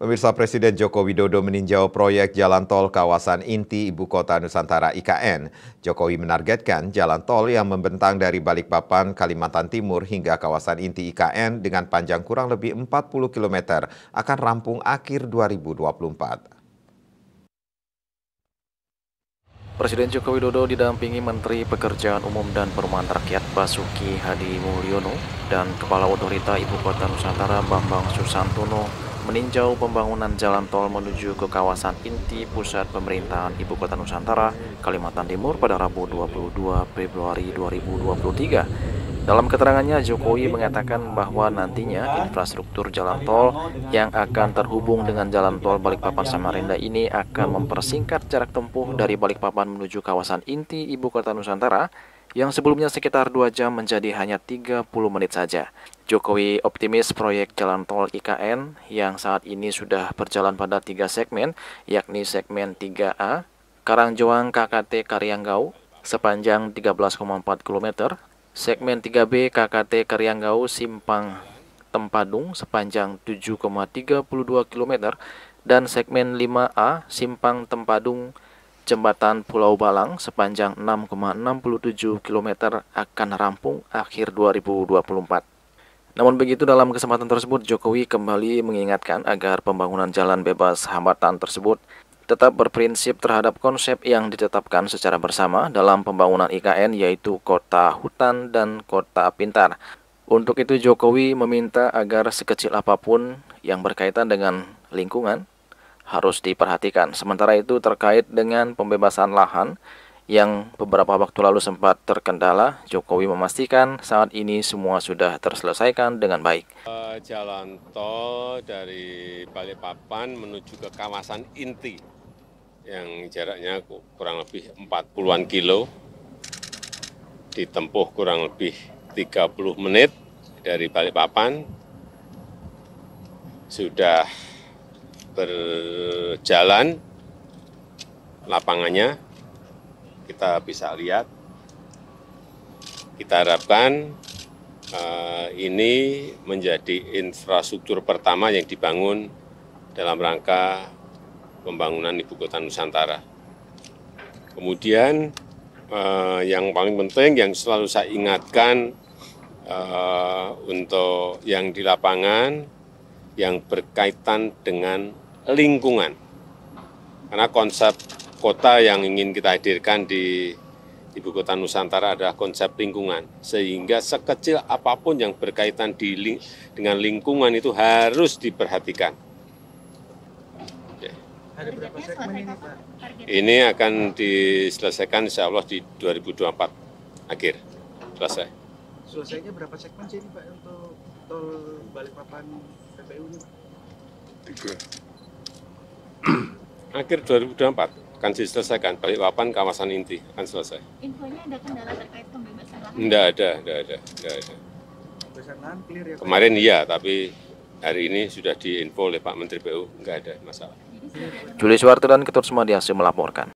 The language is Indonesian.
Pemirsa Presiden Joko Widodo meninjau proyek jalan tol kawasan inti Ibu Kota Nusantara IKN. Jokowi menargetkan jalan tol yang membentang dari Balikpapan, Kalimantan Timur hingga kawasan inti IKN dengan panjang kurang lebih 40 km akan rampung akhir 2024. Presiden Joko Widodo didampingi Menteri Pekerjaan Umum dan Perumahan Rakyat Basuki Hadi Mulyono dan Kepala Otorita Ibu Kota Nusantara Bambang Susantono meninjau pembangunan jalan tol menuju ke kawasan inti pusat pemerintahan Ibu Kota Nusantara, Kalimantan Timur pada Rabu 22 Februari 2023. Dalam keterangannya, Jokowi mengatakan bahwa nantinya infrastruktur jalan tol yang akan terhubung dengan jalan tol Balikpapan Samarinda ini akan mempersingkat jarak tempuh dari Balikpapan menuju kawasan inti Ibu Kota Nusantara yang sebelumnya sekitar 2 jam menjadi hanya 30 menit saja. Jokowi optimis proyek jalan tol IKN yang saat ini sudah berjalan pada tiga segmen, yakni segmen 3A, Karangjoang KKT Karyanggau, sepanjang 13,4 km Segmen 3B KKT Karyanggau Simpang Tempadung sepanjang 7,32 km dan segmen 5A Simpang Tempadung Jembatan Pulau Balang sepanjang 6,67 km akan rampung akhir 2024. Namun begitu dalam kesempatan tersebut Jokowi kembali mengingatkan agar pembangunan jalan bebas hambatan tersebut tetap berprinsip terhadap konsep yang ditetapkan secara bersama dalam pembangunan IKN yaitu kota hutan dan kota pintar. Untuk itu Jokowi meminta agar sekecil apapun yang berkaitan dengan lingkungan harus diperhatikan. Sementara itu terkait dengan pembebasan lahan yang beberapa waktu lalu sempat terkendala, Jokowi memastikan saat ini semua sudah terselesaikan dengan baik. Eh, jalan tol dari Balikpapan menuju ke kawasan inti yang jaraknya kurang lebih 40-an kilo, ditempuh kurang lebih 30 menit dari Balikpapan, sudah berjalan lapangannya, kita bisa lihat. Kita harapkan uh, ini menjadi infrastruktur pertama yang dibangun dalam rangka pembangunan ibu kota Nusantara. Kemudian eh, yang paling penting yang selalu saya ingatkan eh, untuk yang di lapangan yang berkaitan dengan lingkungan. Karena konsep kota yang ingin kita hadirkan di ibu kota Nusantara adalah konsep lingkungan. Sehingga sekecil apapun yang berkaitan di, dengan lingkungan itu harus diperhatikan ini Ini akan diselesaikan insya Allah di 2024 akhir selesai. Selesainya berapa segmen sih ini Pak untuk tol Balikpapan PPU ini Pak? Tiga. akhir 2024 akan diselesaikan Balikpapan kawasan inti akan selesai. Infonya ada kendala terkait pembebasan lahan? Tidak ada, tidak ada, tidak ada. Pembebasan lahan clear ya Pak? Kemarin iya, tapi hari ini sudah diinfo oleh Pak Menteri PU, enggak ada masalah. Juli Suwarto dan Ketur Sumadi melaporkan.